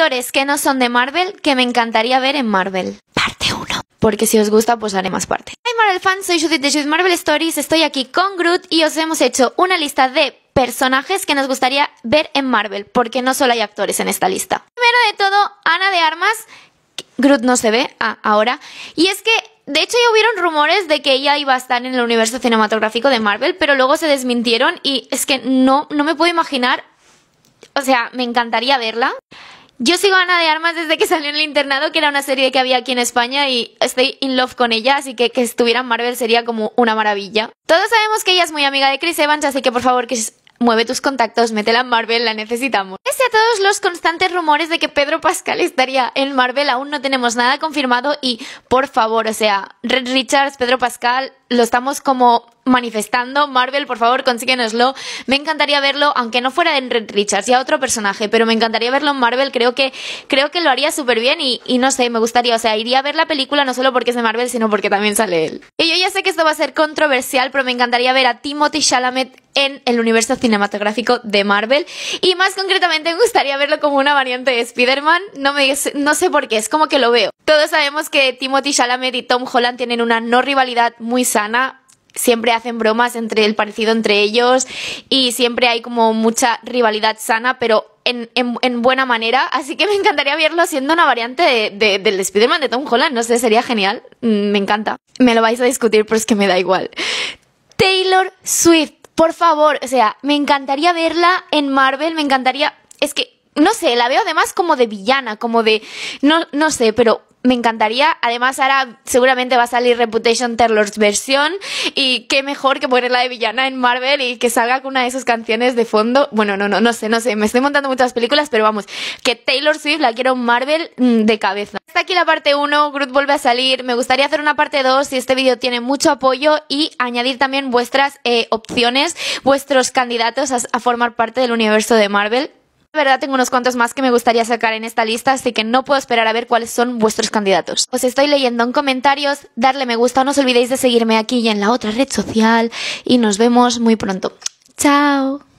actores que no son de Marvel que me encantaría ver en Marvel. Parte 1. Porque si os gusta, pues haré más parte. Hi Marvel fans, soy Judith de Judith Marvel Stories, estoy aquí con Groot y os hemos hecho una lista de personajes que nos gustaría ver en Marvel, porque no solo hay actores en esta lista. Primero de todo, Ana de Armas, Groot no se ve ah, ahora, y es que de hecho, ya hubieron rumores de que ella iba a estar en el universo cinematográfico de Marvel, pero luego se desmintieron y es que no, no me puedo imaginar. O sea, me encantaría verla. Yo sigo a Ana de Armas desde que salió en el internado, que era una serie que había aquí en España y estoy in love con ella, así que que estuviera en Marvel sería como una maravilla. Todos sabemos que ella es muy amiga de Chris Evans, así que por favor, que mueve tus contactos, métela en Marvel, la necesitamos. Pese a todos los constantes rumores de que Pedro Pascal estaría en Marvel, aún no tenemos nada confirmado y, por favor, o sea, Red Richards, Pedro Pascal, lo estamos como manifestando. Marvel, por favor, consíguenoslo. Me encantaría verlo, aunque no fuera en Red Richards y a otro personaje, pero me encantaría verlo en Marvel. Creo que, creo que lo haría súper bien y, no sé, me gustaría. O sea, iría a ver la película no solo porque es de Marvel, sino porque también sale él. Y yo ya sé que esto va a ser controversial, pero me encantaría ver a Timothy Chalamet en el universo cinematográfico de Marvel. Y más concretamente me gustaría verlo como una variante de Spider-Man. No, me, no sé por qué, es como que lo veo. Todos sabemos que Timothy Chalamet y Tom Holland tienen una no rivalidad muy sana, siempre hacen bromas entre el parecido entre ellos y siempre hay como mucha rivalidad sana, pero en, buena manera. Así que me encantaría verlo siendo una variante del Spider-Man de Tom Holland. No sé, sería genial. Mm, me encanta. Me lo vais a discutir, pero es que me da igual. Taylor Swift, por favor. O sea, me encantaría verla en Marvel. Me encantaría. Es que. No sé, la veo además como de villana, como de. No, no sé, pero me encantaría. Además, ahora seguramente va a salir Reputation Terror's versión. Y qué mejor que ponerla de villana en Marvel y que salga con una de sus canciones de fondo. Bueno, no, no, no sé, no sé. Me estoy montando muchas películas, pero vamos, que Taylor Swift la quiero Marvel mm, de cabeza. Hasta aquí la parte 1. Groot vuelve a salir. Me gustaría hacer una parte 2 si este vídeo tiene mucho apoyo y añadir también vuestras eh, opciones, vuestros candidatos a formar parte del universo de Marvel. La verdad tengo unos cuantos más que me gustaría sacar en esta lista, así que no puedo esperar a ver cuáles son vuestros candidatos. Os estoy leyendo en comentarios, darle me gusta, no os olvidéis de seguirme aquí y en la otra red social y nos vemos muy pronto. Chao.